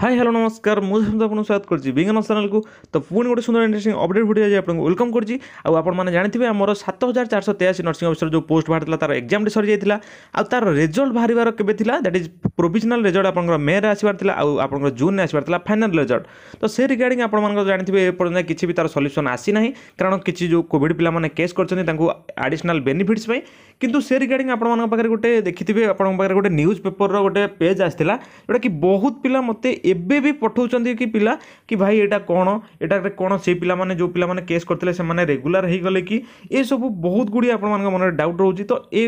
Hi hello नमस्कार मुझे आपको स्वागत करती बिंगन चैनल को तो पुणी गोटे सुंदर इंटरेस्टिंग अपडेट भिडियो आज आपको वेलकम कर आउ आप जानते हैं सत हजार चार सौ तेयासी नर्सी अफिसर जो पोस्ट बाहर था तार एक्जाम सरी जाता आउ तार रेजल्ट बाहर के दैट इज प्रोजनाल रेजल्ट आप मेरे आसार आपको जून में आसार फाइनाल रिजल्ट तो से रिगार्ड आपको जानते हैं किसी भी तरह सल्यूसन आसी ना कारण किसी जो कॉविड पाला केस करते आडिशनाल बेनिफिट्स कितु से रिगार्डिंग आपर गोटे देखिथे आप गोटे न्यूज पेपर रोटे पेज आसाला जोटा कि बहुत पिला मत ଏବେ ବି ପଠାଉଛନ୍ତି କି ପିଲା କି ଭାଇ ଏଇଟା କ'ଣ ଏଇଟାରେ କ'ଣ ସେଇ ପିଲାମାନେ ଯେଉଁ ପିଲାମାନେ କେସ୍ କରିଥିଲେ ସେମାନେ ରେଗୁଲାର ହେଇଗଲେ କି ଏସବୁ ବହୁତ ଗୁଡ଼ିଏ ଆପଣମାନଙ୍କ ମନରେ ଡାଉଟ୍ ରହୁଛି ତ ଏ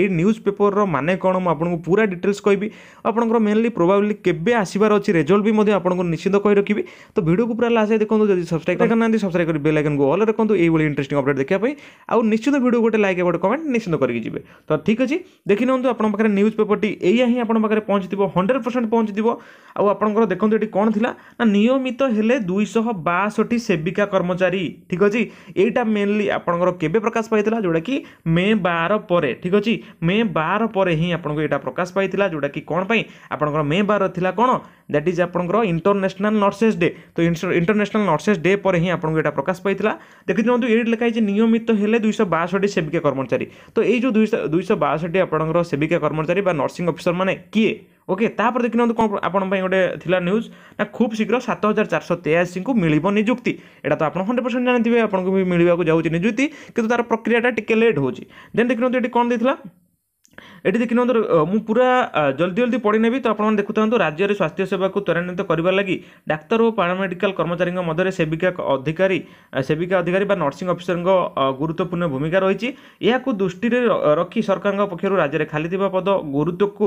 ଏଇ ନ୍ୟୁଜ୍ ପେପରର ମାନେ କ'ଣ ମୁଁ ଆପଣଙ୍କୁ ପୁରା ଡିଟେଲ୍ସ କହିବି ଆପଣଙ୍କର ମେନଲି ପ୍ରୋବାବିଲି କେବେ ଆସିବାର ଅଛି ରେଜଲ୍ଟ ବି ମଧ୍ୟ ଆପଣଙ୍କୁ ନିଶ୍ଚିତ କହି ରଖିବି ତ ଭିଡ଼ିଓକୁ ପୁରା ଲାଷ୍ଟ ଦେଖନ୍ତୁ ଯଦି ସବସ୍କ୍ରାଇବ୍ କରିନାହାନ୍ତି ସବସ୍କ୍ରାଇବ୍ କରି ବେଲ୍ ଆଇକନ୍କୁ ଅଲ୍ ରଖନ୍ତୁ ଏଇଭଳି ଇଣ୍ଟରେଷ୍ଟିଂ ଅପଡ଼େଟ୍ ଦେଖିବା ପାଇଁ ଆଉ ନିଶ୍ଚିତ ଭିଡ଼ିଓ ଗୋଟେ ଲାଇକ୍ ଗୋଟେ କମେଣ୍ଟ ନିଶ୍ଚିତ କରିକି ଯିବେ ତ ଠିକ୍ ଅଛି ଦେଖି ନିଅନ୍ତୁ ଆପଣଙ୍କ ପାଖରେ ନ୍ୟୁଜ୍ ପେପରଟି ଏଇଆ ହିଁ ଆପଣଙ୍କ ପାଖରେ ପହଞ୍ଚିଥିବ ହଣ୍ଡ୍ରେଡ଼ ପରସେଣ୍ଟ ପହଞ୍ଚିଥିବ ଆଉ ଆପଣ ଆପଣଙ୍କର ଦେଖନ୍ତୁ ଏଠି କ'ଣ ଥିଲା ନା ନିୟମିତ ହେଲେ ଦୁଇଶହ ବାଷଠି ସେବିକା କର୍ମଚାରୀ ଠିକ୍ ଅଛି ଏଇଟା ମେନଲି ଆପଣଙ୍କର କେବେ ପ୍ରକାଶ ପାଇଥିଲା ଯେଉଁଟାକି ମେ ବାର ପରେ ଠିକ୍ ଅଛି ମେ ବାର ପରେ ହିଁ ଆପଣଙ୍କୁ ଏଇଟା ପ୍ରକାଶ ପାଇଥିଲା ଯେଉଁଟାକି କ'ଣ ପାଇଁ ଆପଣଙ୍କର ମେ ବାର ଥିଲା କ'ଣ ଦ୍ୟାଟ୍ ଇଜ୍ ଆପଣଙ୍କର ଇଣ୍ଟରନ୍ୟାସନାଲ୍ ନର୍ସେସ୍ ଡେ ତ ଇଣ୍ଟରନ୍ୟାସନାଲ୍ ନର୍ସେସ୍ ଡେ ପରେ ହିଁ ଆପଣଙ୍କୁ ଏଇଟା ପ୍ରକାଶ ପାଇଥିଲା ଦେଖିଦିଅନ୍ତୁ ଏଇଠି ଲେଖା ହେଇଛି ନିୟମିତ ହେଲେ ଦୁଇଶହ ବାଷଠି ସେବିକା କର୍ମଚାରୀ ତ ଏଇ ଯେଉଁ ଦୁଇଶହ ଦୁଇଶହ ବାଷଠି ଆପଣଙ୍କର ସେବିକା କର୍ମଚାରୀ ବା ନର୍ସିଂ ଅଫିସରମାନେ କିଏ ଓକେ ତାପରେ ଦେଖିନିଅନ୍ତୁ କ'ଣ ଆପଣଙ୍କ ପାଇଁ ଗୋଟେ ଥିଲା ନ୍ୟୁଜ୍ ନା ଖୁବ୍ ଶୀଘ୍ର ସାତ ହଜାର ଚାରିଶହ ତେୟାଅଶୀଙ୍କୁ ମିଳିବ ନିଯୁକ୍ତି ଏଇଟା ତ ଆପଣ ହଣ୍ଡ୍ରେଡ଼ ପରସେଣ୍ଟ ଜାଣିଥିବେ ଆପଣଙ୍କୁ ବି ମିଳିବାକୁ ଯାଉଛି ନିଯୁକ୍ତି କିନ୍ତୁ ତା'ର ପ୍ରକ୍ରିୟାଟା ଟିକେ ଲେଟ୍ ହେଉଛି ଦେନ୍ ଦେଖିନିଅନ୍ତୁ ଏଠି କ'ଣ ଦେଇଥିଲା এটি দেখিনন্তু ମୁଁ ପୁରା ଜଲ୍ଦି ଜଲ୍ଦି ପଢ଼ିନେବି ତ ଆପଣମାନେ ଦେଖୁଥାନ୍ତୁ ରାଜ୍ୟରେ ସ୍ୱାସ୍ଥ୍ୟ ସେବାକୁ ତ୍ୱରାନ୍ୱିତ କରିବା ଲାଗି ଡାକ୍ତର ଓ ପାରାମେଡ଼ିକାଲ କର୍ମଚାରୀଙ୍କ ମଧ୍ୟରେ ସେବିକା ଅଧିକାରୀ ସେବିକା ଅଧିକାରୀ ବା ନର୍ସିଂ ଅଫିସରଙ୍କ ଗୁରୁତ୍ୱପୂର୍ଣ୍ଣ ଭୂମିକା ରହିଛି ଏହାକୁ ଦୃଷ୍ଟିରେ ରଖି ସରକାରଙ୍କ ପକ୍ଷରୁ ରାଜ୍ୟରେ ଖାଲି ଥିବା ପଦ ଗୁରୁତ୍ୱକୁ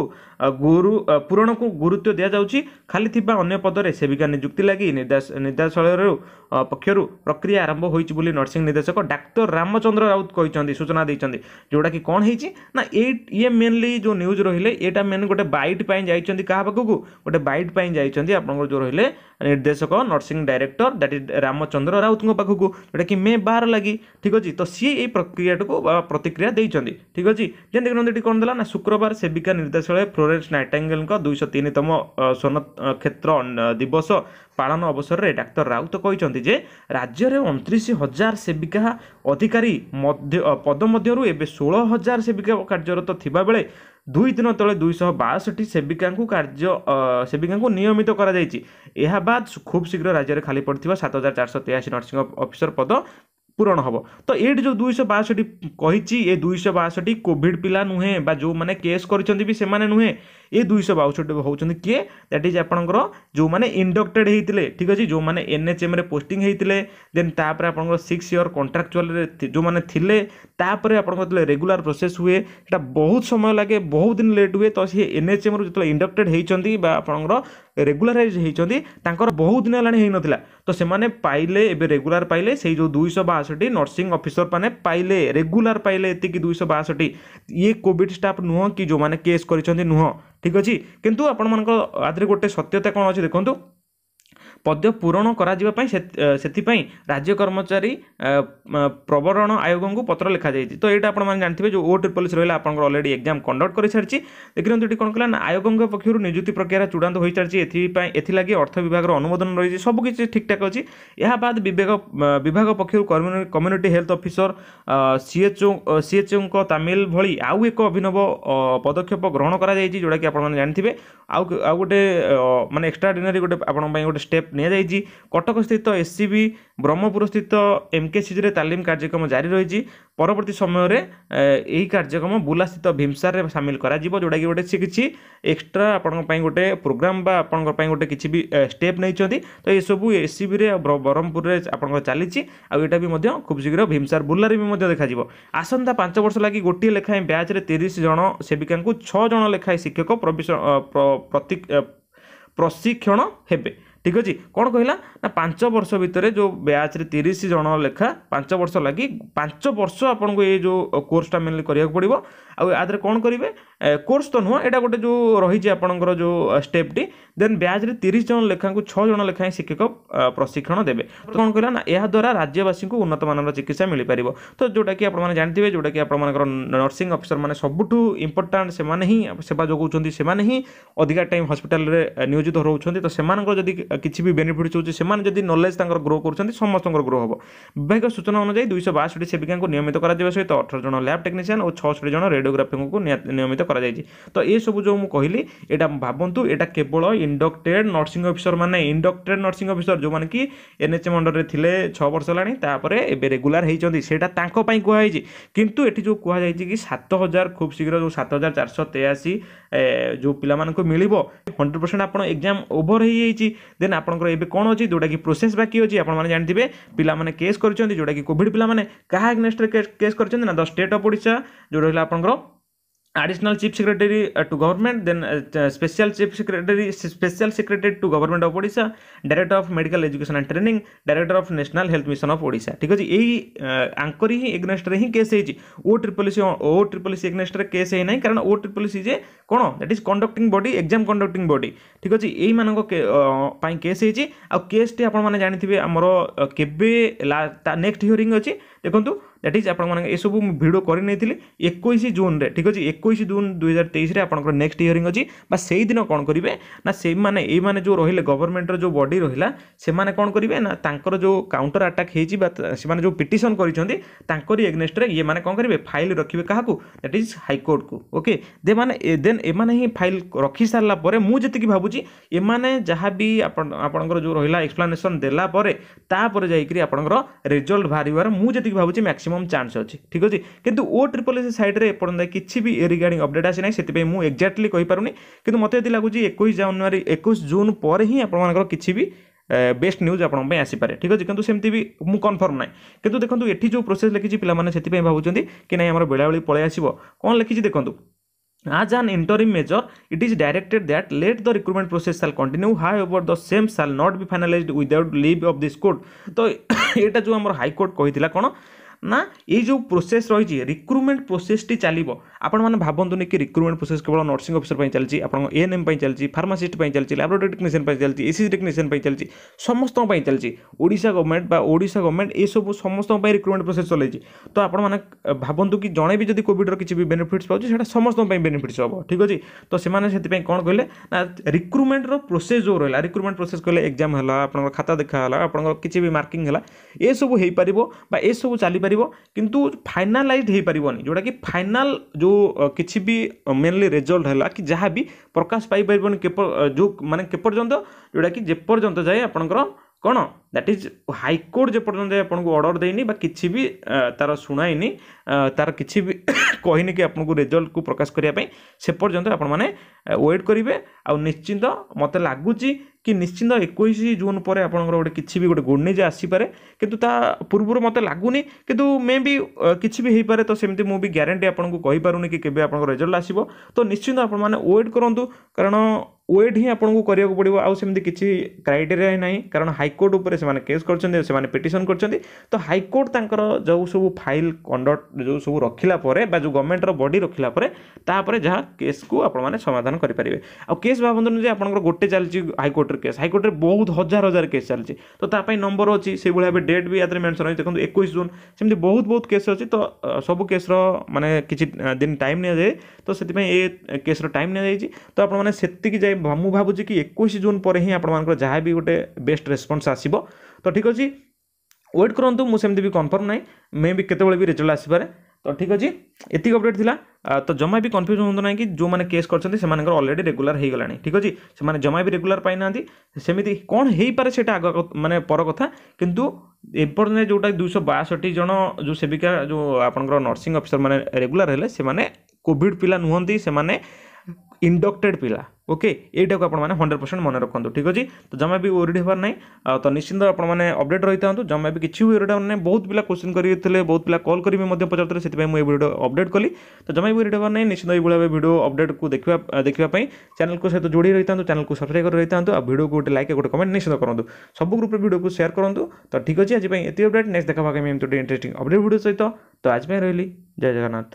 ଗୁରୁ ପୂରଣକୁ ଗୁରୁତ୍ୱ ଦିଆଯାଉଛି ଖାଲି ଥିବା ଅନ୍ୟ ପଦରେ ସେବିକା ନିଯୁକ୍ତି ଲାଗି ନିର୍ଦ୍ଦେଶାଳୟରୁ ପକ୍ଷରୁ ପ୍ରକ୍ରିୟା ଆରମ୍ଭ ହୋଇଛି ବୋଲି ନର୍ସିଂ ନିର୍ଦ୍ଦେଶକ ଡାକ୍ତର ରାମଚନ୍ଦ୍ର ରାଉତ କହିଛନ୍ତି ସୂଚନା ଦେଇଛନ୍ତି ଯେଉଁଟାକି କ'ଣ ହେଇଛି ନା ଏଇ ଇଏ ମେନ୍ଲି ଯେଉଁ ନ୍ୟୁଜ୍ ରହିଲେ ଏଇଟା ମେନ୍ ଗୋଟେ ବାଇଟ୍ ପାଇଁ ଯାଇଛନ୍ତି କାହା ପାଖକୁ ଗୋଟେ ବାଇଟ୍ ପାଇଁ ଯାଇଛନ୍ତି ଆପଣଙ୍କର ଯେଉଁ ରହିଲେ ନିର୍ଦ୍ଦେଶକ nursing director that is Ramachandra ରାଉତଙ୍କ ପାଖକୁ ଯେଉଁଟାକି ମେ ବାର ଲାଗି ଠିକ୍ ଅଛି ତ ସିଏ ଏଇ ପ୍ରକ୍ରିୟାଟିକୁ ବା ପ୍ରତିକ୍ରିୟା ଦେଇଛନ୍ତି ଠିକ୍ ଅଛି ଯେମିତି କରନ୍ତୁ ଏଠି କ'ଣ ଦେଲା ନା ଶୁକ୍ରବାର ସେବିକା ନିର୍ଦ୍ଦେଶାଳୟ ଫ୍ଲୋରେନ୍ସ ନାଇଟାଙ୍ଗେଲଙ୍କ ଦୁଇଶହ ତିନିତମ ସ୍ୱର୍ଣ୍ଣ କ୍ଷେତ୍ର ଦିବସ ପାଳନ ଅବସରରେ ଡାକ୍ତର ରାଉତ କହିଛନ୍ତି ଯେ ରାଜ୍ୟରେ ଅଣତିରିଶ ହଜାର ସେବିକା ଅଧିକାରୀ ମଧ୍ୟ ପଦ ମଧ୍ୟରୁ ଏବେ ଷୋହଳ ହଜାର ସେବିକା କାର୍ଯ୍ୟରତ ଥିବାବେଳେ ସେତେବେଳେ ଦୁଇ ଦିନ ତଳେ ଦୁଇଶହ ବାଷଠି ସେବିକାଙ୍କୁ କାର୍ଯ୍ୟ ସେବିକାଙ୍କୁ ନିୟମିତ କରାଯାଇଛି ଏହା ବାଦ୍ ଖୁବ୍ ଶୀଘ୍ର ରାଜ୍ୟରେ ଖାଲି ପଡ଼ିଥିବା ସାତ ହଜାର ଚାରିଶହ ତେୟାଅଶୀ ନର୍ସିଂ ଅଫିସର ପଦ ପୂରଣ ହେବ ତ ଏଇଠି ଯେଉଁ ଦୁଇଶହ ବାଷଠି କହିଛି ଏ ଦୁଇଶହ ବାଷଠି କୋଭିଡ଼ ପିଲା ନୁହେଁ ବା ଯେଉଁମାନେ କେସ୍ କରିଛନ୍ତି ବି ସେମାନେ ନୁହେଁ ଏ ଦୁଇଶହ ବାଉଷଠି ହେଉଛନ୍ତି କିଏ ଦ୍ୟାଟ୍ ଇଜ୍ ଆପଣଙ୍କର ଯେଉଁମାନେ ଇଣ୍ଡକ୍ଟେଡ଼୍ ହେଇଥିଲେ ଠିକ୍ ଅଛି ଯେଉଁମାନେ ଏନ୍ଏଚ୍ଏମ୍ରେ ପୋଷ୍ଟିଂ ହେଇଥିଲେ ଦେନ୍ ତାପରେ ଆପଣଙ୍କର ସିକ୍ସ ଇୟର୍ କଣ୍ଟ୍ରାକ୍ଚୁଆଲ୍ରେ ଯେଉଁମାନେ ଥିଲେ ତାପରେ ଆପଣଙ୍କର ଯେତେବେଳେ ରେଗୁଲାର ପ୍ରୋସେସ୍ ହୁଏ ସେଇଟା ବହୁତ ସମୟ ଲାଗେ ବହୁତ ଦିନ ଲେଟ୍ ହୁଏ ତ ସିଏ ଏନ୍ଏଚ୍ଏମ୍ରୁ ଯେତେବେଳେ ଇଣ୍ଡକ୍ଟେଡ଼୍ ହେଇଛନ୍ତି ବା ଆପଣଙ୍କର ରେଗୁଲାରାଇଜ୍ ହୋଇଛନ୍ତି ତାଙ୍କର ବହୁତ ଦିନ ହେଲାଣି ହୋଇନଥିଲା ତ ସେମାନେ ପାଇଲେ ଏବେ ରେଗୁଲାର ପାଇଲେ ସେଇ ଯେଉଁ ଦୁଇଶହ ବାଷଠି ନର୍ସିଂ ଅଫିସର ମାନେ ପାଇଲେ ରେଗୁଲାର ପାଇଲେ ଏତିକି ଦୁଇଶହ ବାଷଠି ଇଏ କୋଭିଡ଼ ଷ୍ଟାଫ୍ ନୁହଁ କି ଯେଉଁମାନେ କେସ୍ କରିଛନ୍ତି ନୁହଁ ଠିକ୍ ଅଛି କିନ୍ତୁ ଆପଣମାନଙ୍କ ଆଧିରେ ଗୋଟେ ସତ୍ୟତା କ'ଣ ଅଛି ଦେଖନ୍ତୁ ପଦ୍ୟ ପୂରଣ କରାଯିବା ପାଇଁ ସେଥିପାଇଁ ରାଜ୍ୟ କର୍ମଚାରୀ ପ୍ରବରଣ ଆୟୋଗଙ୍କୁ ପତ୍ର ଲେଖାଯାଇଛି ତ ଏଇଟା ଆପଣମାନେ ଜାଣିଥିବେ ଯେଉଁ ଓ ଟ୍ରିପଲ୍ ସି ରହିଲା ଆପଣଙ୍କର ଅଲରେଡ଼ି ଏକ୍ଜାମ୍ କଣ୍ଡକ୍ଟ କରିସାରିଛି ଦେଖିନ୍ତୁ ଏଠି କ'ଣ କଲା ନା ଆୟୋଗଙ୍କ ପକ୍ଷରୁ ନିଯୁକ୍ତି ପ୍ରକ୍ରିୟା ଚୂଡ଼ାନ୍ତ ହୋଇସାରିଛି ଏଥିପାଇଁ ଏଥିଲାଗି ଅର୍ଥ ବିଭାଗର ଅନୁମୋଦନ ରହିଛି ସବୁକିଛି ଠିକ୍ଠାକ୍ ଅଛି ଏହା ବାଦ ବିବେକ ବିଭାଗ ପକ୍ଷରୁ କମ୍ୟୁନିଟି ହେଲ୍ଥ ଅଫିସର ସିଏଚ୍ଓ ସିଏଚ୍ଓଙ୍କ ତାମିଲ ଭଳି ଆଉ ଏକ ଅଭିନବ ପଦକ୍ଷେପ ଗ୍ରହଣ କରାଯାଇଛି ଯେଉଁଟାକି ଆପଣମାନେ ଜାଣିଥିବେ ଆଉ ଆଉ ଗୋଟେ ମାନେ ଏକ୍ସଟ୍ରାଡିନାରୀ ଗୋଟେ ଆପଣଙ୍କ ପାଇଁ ଗୋଟେ ଷ୍ଟେପ୍ নিয়েছি কটক স্থিত এসসিবি ব্রহ্মপুর স্থিত এমকেসিজিরে তালিম কার্যক্রম জারি রয়েছে পরবর্তী সময়ের এই কার্যক্রম বুলাস্থিত ভীমসারে সামিল করা যোটা কি গোটে সে কিছু এক্সট্রা আপনার গোটে প্রোগ্রাম বা আপনার গোটে কিছু বি স্টেপ নিয়েছেন তো এসবু এসসিবিরে ব্রহ্মপুরের আপনার চালিছি আইটা বি খুব শীঘ্র ভীমসার বুলারে বি দেখা আসন্তা পাঁচ বর্ষ লাগি গোটিয়ে লেখায় ব্যাচরে তিরিশ জন সেবিকা ছ জন লেখায় শিক্ষক প্রশিক্ষণ ହେବେ ଠିକ୍ ଅଛି କ'ଣ କହିଲା ନା ପାଞ୍ଚ ବର୍ଷ ଭିତରେ ଯେଉଁ ବ୍ୟାଚ୍ରେ ତିରିଶ ଜଣ ଲେଖା ପାଞ୍ଚ ବର୍ଷ ଲାଗି ପାଞ୍ଚ ବର୍ଷ ଆପଣଙ୍କୁ ଏଇ ଯେଉଁ କୋର୍ସଟା ମେନଲି କରିବାକୁ ପଡ଼ିବ ଆଉ ଆ ଦେହରେ କ'ଣ କରିବେ କୋର୍ସ ତ ନୁହଁ ଏଇଟା ଗୋଟେ ଯେଉଁ ରହିଛି ଆପଣଙ୍କର ଯେଉଁ ଷ୍ଟେପ୍ଟି ଦେନ୍ ବ୍ୟାଚ୍ରେ ତିରିଶ ଜଣ ଲେଖାଙ୍କୁ ଛଅ ଜଣ ଲେଖାଏଁ ଶିକ୍ଷକ ପ୍ରଶିକ୍ଷଣ ଦେବେ ତ କ'ଣ କହିଲା ନା ଏହାଦ୍ୱାରା ରାଜ୍ୟବାସୀଙ୍କୁ ଉନ୍ନତମାନର ଚିକିତ୍ସା ମିଳିପାରିବ ତ ଯେଉଁଟାକି ଆପଣମାନେ ଜାଣିଥିବେ ଯେଉଁଟାକି ଆପଣମାନଙ୍କର ନର୍ସିଂ ଅଫିସରମାନେ ସବୁଠୁ ଇମ୍ପୋର୍ଟାଣ୍ଟ ସେମାନେ ହିଁ ସେବା ଯୋଗାଉଛନ୍ତି ସେମାନେ ହିଁ ଅଧିକା ଟାଇମ୍ ହସ୍ପିଟାଲରେ ନିୟୋଜିତ ରହୁଛନ୍ତି ତ ସେମାନଙ୍କର ଯଦି କିଛି ବି ବେନିଫିଟ୍ସ ହେଉଛି ସେମାନେ ଯଦି ନଲେଜ୍ ତାଙ୍କର ଗ୍ରୋ କରୁଛନ୍ତି ସମସ୍ତଙ୍କର ଗ୍ରୋ ହେବ ବିଭାଗୀୟ ସୂଚନା ଅନୁଯାୟୀ ଦୁଇଶହ ବାଷଠି ସେବିକାଙ୍କୁ ନିୟମିତ କରାଯିବା ସହିତ ଅଠର ଜଣ ଲ୍ୟାବ୍ ଟେକ୍ନିସିଆନ୍ ଓ ଛଅଷଠି ଜଣ ରେଡ଼ିଓଗ୍ରାଫିଙ୍କୁ ନିୟମିତ କରାଯାଇଛି ତ ଏସବୁ ଯେଉଁ ମୁଁ କହିଲି ଏଇଟା ଭାବନ୍ତୁ ଏଇଟା କେବଳ ଇଣ୍ଡକ୍ଟେଡ୍ ନର୍ସିଂ ଅଫିସର ମାନେ ଇଣ୍ଡକ୍ଟେଡ୍ ନର୍ସିଂ ଅଫିସର ଯେଉଁମାନେ କି ଏନ୍ ଏନ୍ଏଚ୍ଏମ୍ ଅଣ୍ଡରରେ ଥିଲେ ଛଅ ବର୍ଷ ହେଲାଣି ତାପରେ ଏବେ ରେଗୁଲାର ହେଇଛନ୍ତି ସେଇଟା ତାଙ୍କ ପାଇଁ କୁହାଯାଇଛି କିନ୍ତୁ ଏଠି ଯେଉଁ କୁହାଯାଇଛି କି ସାତ ହଜାର ଖୁବ୍ ଶୀଘ୍ର ଯେଉଁ ସାତ ହଜାର ଚାରିଶହ ତେୟାଅଶୀ ଯେଉଁ ପିଲାମାନଙ୍କୁ ମିଳିବ ହଣ୍ଡ୍ରେଡ଼ ପରସେଣ୍ଟ ଆପଣ ଏକ୍ଜାମ୍ ଓଭର ହେଇଯାଇଛି ଦେନ୍ ଆପଣଙ୍କର ଏବେ କ'ଣ ଅଛି ଯେଉଁଟାକି ପ୍ରୋସେସ୍ ବାକି ଅଛି ଆପଣମାନେ ଜାଣିଥିବେ ପିଲାମାନେ କେସ୍ କରିଛନ୍ତି ଯେଉଁଟାକି କୋଭିଡ଼ ପିଲାମାନେ କାହା ଏଗ୍ନେଷ୍ଟରେ କେସ୍ କରିଛନ୍ତି ନା ଦ ଷ୍ଟେଟ୍ ଅଫ୍ ଓଡ଼ିଶା ଯେଉଁଟା ରହିଲା ଆପଣଙ୍କର additional chief secretary uh, to government then uh, special chief secretary special secretary to government of odisha director of medical education and training director of national health mission of odisha ठीक अछि एही आंकरी ही against रे ही case हेछि O triple C O triple C against रे case हे नै कारण ओ ट्रिपल सी जे कोन that is conducting body exam conducting body ठीक अछि एही मानक पई केस हेछि आ केस टी आपण माने जानिथिबे हमर केबे नेक्स्ट हियरिंग अछि देखंतु ଦ୍ୟାଟ୍ ଇଜ୍ ଆପଣମାନଙ୍କ ଏସବୁ ମୁଁ ଭିଡ଼ିଓ କରିନେଇଥିଲି ଏକୋଇଶ ଜୁନ୍ରେ ଠିକ୍ ଅଛି ଏକୋଇଶ ଜୁନ୍ ଦୁଇ ହଜାର ତେଇଶରେ ଆପଣଙ୍କର ନେକ୍ସଟ ହିୟରିଂ ଅଛି ବା ସେଇଦିନ କ'ଣ କରିବେ ନା ସେଇମାନେ ଏଇମାନେ ଯେଉଁ ରହିଲେ ଗଭର୍ଣ୍ଣମେଣ୍ଟର ଯେଉଁ ବଡି ରହିଲା ସେମାନେ କ'ଣ କରିବେ ନା ତାଙ୍କର ଯେଉଁ କାଉଣ୍ଟର ଆଟାକ୍ ହେଇଛି ବା ସେମାନେ ଯେଉଁ ପିଟିସନ୍ କରିଛନ୍ତି ତାଙ୍କରି ଏଗନେଷ୍ଟରେ ଇଏମାନେ କ'ଣ କରିବେ ଫାଇଲ୍ ରଖିବେ କାହାକୁ ଦ୍ୟାଟ୍ ଇଜ୍ ହାଇକୋର୍ଟକୁ ଓକେ ଦେ ମାନେ ଦେନ୍ ଏମାନେ ହିଁ ଫାଇଲ୍ ରଖି ସାରିଲା ପରେ ମୁଁ ଯେତିକି ଭାବୁଛି ଏମାନେ ଯାହା ବି ଆପଣ ଆପଣଙ୍କର ଯେଉଁ ରହିଲା ଏକ୍ସପ୍ଲାନେସନ୍ ଦେଲା ପରେ ତାପରେ ଯାଇକରି ଆପଣଙ୍କର ରେଜଲ୍ଟ ବାହାରିବାର ମୁଁ ଯେତିକି ଭାବୁଛି ମ୍ୟାକ୍ସିମମ୍ ମ୍ୟାକ୍ସିମମ୍ ଚାନ୍ସ ଅଛି ଠିକ୍ ଅଛି କିନ୍ତୁ ଓ ଟ୍ରିପଲ୍ ଏସ୍ ସାଇଡ଼୍ରେ ଏପର୍ଯ୍ୟନ୍ତ କିଛି ବି ଏ ରିଗାର୍ଡ଼ିଂ ଅପଡ଼େଟ୍ ଆସିନାହିଁ ସେଥିପାଇଁ ମୁଁ ଏକ୍ଜାକ୍ଟଲି କହିପାରୁନି କିନ୍ତୁ ମୋତେ ଯଦି ଲାଗୁଛି ଏକୋଇଶ ଜାନୁଆରୀ ଏକୋଇଶ ଜୁନ୍ ପରେ ହିଁ ଆପଣମାନଙ୍କର କିଛି ବି বেস্ট নিউজ আপনার আসিপারে ঠিক আছে কিন্তু সেমতি বি মু কনফর্ম নাই কিন্তু দেখুন এটি যে প্রোসেস লিখিছি পিলামানে সেপাই ভাবুছেন কি না আমার বেড়াবেড়ি পলাই আসব কম লিখিছি দেখুন As an interim measure, it is directed that let the recruitment process shall continue. However, the same shall not be finalized without leave of this court. তো এটা যে আমার হাইকোর্ট কহিলা কোণ ନା ଏଇ ଯେଉଁ ପ୍ରୋସେସ୍ ରହିଛି ରିକ୍ରୁଟମେଣ୍ଟ ପ୍ରୋସେସ୍ଟି ଚାଲିବ ଆପଣମାନେ ଭାବନ୍ତୁନି କି ରିକ୍ରୁଟମେଣ୍ଟ ପ୍ରୋସେସ୍ କେବଳ ନର୍ସିଂ ଅଫିସର ପାଇଁ ଚାଲିଛି ଆପଣଙ୍କ ଏଏନ୍ଏମ୍ ପାଇଁ ଚାଲିଛି ଫାର୍ମାସିଷ୍ଟ ପାଇଁ ଚାଲିଛି ଲାବୋରେଟୋରୀ ଟେକ୍ନିସିଆନ୍ ପାଇଁ ଚାଲିଛି ଏସିସି ଟେକ୍ନିସିଆନ୍ ପାଇଁ ଚାଲିଛି ସମସ୍ତଙ୍କ ପାଇଁ ଚାଲିଛି ଓଡ଼ିଶା ଗଭର୍ଣ୍ଣମେଣ୍ଟ ବା ଓଡ଼ିଶା ଗଭର୍ଣ୍ଣମେଣ୍ଟ ଏସବୁ ସମସ୍ତଙ୍କ ପାଇଁ ରିକ୍ରୁଟମେଣ୍ଟ ପ୍ରୋସେସ୍ ଚଲେଇଛି ତ ଆପଣମାନେ ଭାବନ୍ତୁ କି ଜଣେ ବି ଯଦି କୋଭିଡ଼୍ର କିଛି ବି ବେନିଫିଟ୍ସ ପାଉଛି ସେଇଟା ସମସ୍ତଙ୍କ ପାଇଁ ବେନିଫିଟ୍ସ ହେବ ଠିକ୍ ଅଛି ତ ସେମାନେ ସେଥିପାଇଁ କ'ଣ କହିଲେ ନା ରିକ୍ରୁଟମେଣ୍ଟର ପ୍ରୋସେସ୍ ଯେଉଁ ରହିଲା ରିକ୍ରୁଟମେଣ୍ଟ ପ୍ରୋସେସ୍ କହିଲେ ଏକ୍ଜାମ୍ ହେଲା ଆପଣଙ୍କର ଖାତା ଦେଖା ହେଲା ଆପଣଙ୍କର କିଛି ବି ମାର୍କିଂ ହେଲା ଏସବୁ ହେଇପାରିବ ବା ଏସବୁ ଚାଲିପାରିବ କିନ୍ତୁ ଫାଇନାଲାଇଜ୍ ହେଇପାରିବନି ଯେଉଁଟାକି ଫାଇନାଲ୍ ଯେଉଁ ଯେଉଁ କିଛି ବି ମେନଲି ରେଜଲ୍ଟ ହେଲା କି ଯାହା ବି ପ୍ରକାଶ ପାଇପାରିବନି ଯେଉଁ ମାନେ କେପର୍ଯ୍ୟନ୍ତ ଯେଉଁଟାକି ଯେପର୍ଯ୍ୟନ୍ତ ଯାଏ ଆପଣଙ୍କର କ'ଣ ଦ୍ୟାଟ୍ ଇଜ୍ ହାଇକୋର୍ଟ ଯେପର୍ଯ୍ୟନ୍ତ ଆପଣଙ୍କୁ ଅର୍ଡ଼ର ଦେଇନି ବା କିଛି ବି ତା'ର ଶୁଣାଇନି ତା'ର କିଛି ବି କହିନି କି ଆପଣଙ୍କୁ ରେଜଲ୍ଟକୁ ପ୍ରକାଶ କରିବା ପାଇଁ ସେ ପର୍ଯ୍ୟନ୍ତ ଆପଣମାନେ ୱେଟ୍ କରିବେ ଆଉ ନିଶ୍ଚିନ୍ତ ମୋତେ ଲାଗୁଛି କି ନିଶ୍ଚିନ୍ତ ଏକୋଇଶ ଜୁନ୍ ପରେ ଆପଣଙ୍କର ଗୋଟେ କିଛି ବି ଗୋଟେ ଗୁଣ୍ଡିଜ ଆସିପାରେ କିନ୍ତୁ ତା ପୂର୍ବରୁ ମୋତେ ଲାଗୁନି କିନ୍ତୁ ମେ ବି କିଛି ବି ହେଇପାରେ ତ ସେମିତି ମୁଁ ବି ଗ୍ୟାରେଣ୍ଟି ଆପଣଙ୍କୁ କହିପାରୁନି କି କେବେ ଆପଣଙ୍କ ରେଜଲ୍ଟ ଆସିବ ତ ନିଶ୍ଚିନ୍ତ ଆପଣମାନେ ୱେଟ୍ କରନ୍ତୁ କାରଣ वेट ही आपको करवाक पड़ो आम कि क्राइटे ना कारण हाइकोर्ट उपस कर पिटन कर तो हाइकोर्ट तक जो सब फाइल कंडक्ट जो सब रखिला जो गवर्नमेंट बडी रखिलापर जहाँ केस को आपने समाधान करेंगे आस बाबद ना आप गोटे चलती हाइकोर्टर केस में बहुत हजार हजार केस चलती तो नंबर अच्छी से भाई डेट भी यात्रा मेनसन होती देखते एक जून सेम बहुत बहुत केस अच्छी तो सब केस्र मानने किसी दिन टाइम नि जाए तो से केस्र टाइम नि जाए तो आपने से जाए ମୁଁ ଭାବୁଛି କି ଏକୋଇଶ ଜୁନ୍ ପରେ ହିଁ ଆପଣମାନଙ୍କର ଯାହା ବି ଗୋଟେ ବେଷ୍ଟ ରେସ୍ପନ୍ସ ଆସିବ ତ ଠିକ୍ ଅଛି ୱେଟ୍ କରନ୍ତୁ ମୁଁ ସେମିତି ବି କନଫର୍ମ ନାହିଁ ମେ ବି କେତେବେଳେ ବି ରେଜଲ୍ଟ ଆସିପାରେ ତ ଠିକ୍ ଅଛି ଏତିକି ଅପଡ଼େଟ୍ ଥିଲା ତ ଜମା ବି କନଫ୍ୟୁଜ୍ ହୁଅନ୍ତୁ ନାହିଁ କି ଯେଉଁମାନେ କେସ୍ କରିଛନ୍ତି ସେମାନଙ୍କର ଅଲରେଡ଼ି ରେଗୁଲାର ହୋଇଗଲାଣି ଠିକ୍ ଅଛି ସେମାନେ ଜମା ବି ରେଗୁଲାର ପାଇନାହାନ୍ତି ସେମିତି କ'ଣ ହେଇପାରେ ସେଇଟା ଆଗ ମାନେ ପର କଥା କିନ୍ତୁ ଏପର୍ଯ୍ୟନ୍ତ ଯେଉଁଟା ଦୁଇଶହ ବାଷଠି ଜଣ ଯେଉଁ ସେବିକା ଯେଉଁ ଆପଣଙ୍କର ନର୍ସିଂ ଅଫିସର ମାନେ ରେଗୁଲାର ହେଲେ ସେମାନେ କୋଭିଡ଼ ପିଲା ନୁହନ୍ତି ସେମାନେ ইন্ডক্টেড পিলা ওকে এইটাকে আপনার হন্ড্রেড পরসেন্ট মনে রাখুন ঠিক আছে তো জমা বি ওরিড হবার না তো নিশ্চিন্ত আপনার অপডেট রয়ে থাকুন জমা বি কিছু ওরিড হবার না বহুত পিলা কোশ্চিন করে বহুত পিলা কল করি পচারুলে সেই মু ভিডিও অপডেট কলি তো জমা বি ওরিড হবার না নিশ্চিন্ত এইভাবে ভিডিও অপডেট কু দেখা দেখা চ্যানেল সহ যোড়ি রয়ে থাকুন চ্যানেল সবসক্রাইব করে রয়ে থাকুন আর ভিডিও গোটে লাইক গোটে কমেন্ট নিশ্চিন্ত করতু সব গ্রুপে ভিডিও সেয়ার করতু তো ঠিক আছে আজ এত অপডেট নেক্সট দেখা পাবে এমনি ইন্টারেস্টিং অপডেট ভিডিও সহ তো আজ রহলি জয় জগন্নাথ